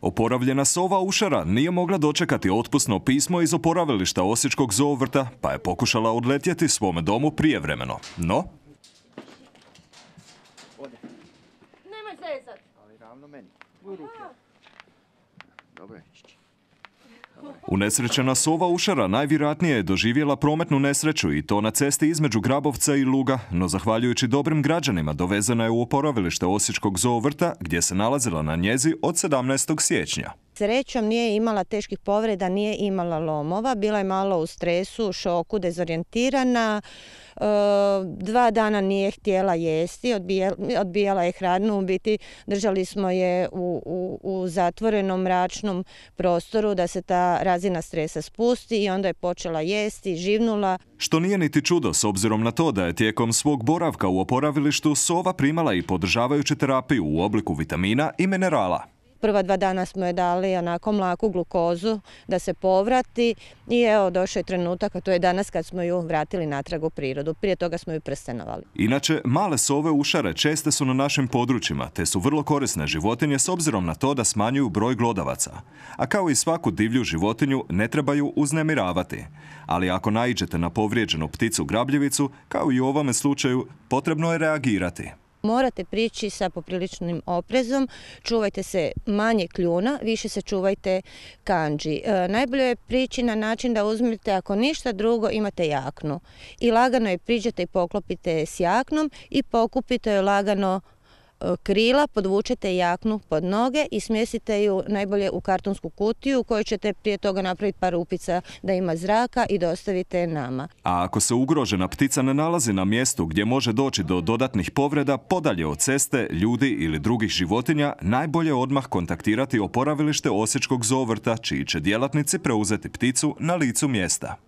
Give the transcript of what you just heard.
Oporavljena sova ušara nije mogla dočekati otpusno pismo iz oporavilišta Osječkog zovrta pa je pokušala odletjeti svome domu prijevremeno. No... ravno Unesrećena sova ušara najvjerojatnije je doživjela prometnu nesreću i to na cesti između Grabovca i Luga, no zahvaljujući dobrim građanima dovezana je u oporavilište Osječkog zoovrta gdje se nalazila na njezi od 17. siječnja. Srećom nije imala teških povreda, nije imala lomova, bila je malo u stresu, šoku, dezorijentirana, e, dva dana nije htjela jesti, odbijala je hranu, u biti držali smo je u, u zatvorenom mračnom prostoru da se ta razina stresa spusti i onda je počela jesti, živnula. Što nije niti čudo s obzirom na to da je tijekom svog boravka u oporavilištu sova primala i podržavajuću terapiju u obliku vitamina i minerala. Prva dva dana smo je dali onako mlaku glukozu da se povrati i evo došao je trenutak, a to je danas kad smo ju vratili natrag u prirodu. Prije toga smo ju prstenovali. Inače, male sove ušare česte su na našim područjima, te su vrlo korisne životinje s obzirom na to da smanjuju broj glodavaca. A kao i svaku divlju životinju, ne trebaju uznemiravati. Ali ako naiđete na povrijeđenu pticu grabljivicu, kao i u ovome slučaju, potrebno je reagirati. Morate prići sa popriličnim oprezom, čuvajte se manje kljuna, više se čuvajte kanđi. E, najbolje je prići na način da uzmete, ako ništa drugo, imate jaknu. I lagano je priđete i poklopite s jaknom i pokupite je lagano E, krila, podvučete jaknu pod noge i smjestite ju najbolje u kartonsku kutiju u kojoj ćete prije toga napraviti par upica da ima zraka i dostavite nama. A ako se ugrožena ptica ne nalazi na mjestu gdje može doći do dodatnih povreda, podalje od ceste, ljudi ili drugih životinja, najbolje odmah kontaktirati oporavilište Osječkog zovrta, čiji će djelatnici preuzeti pticu na licu mjesta.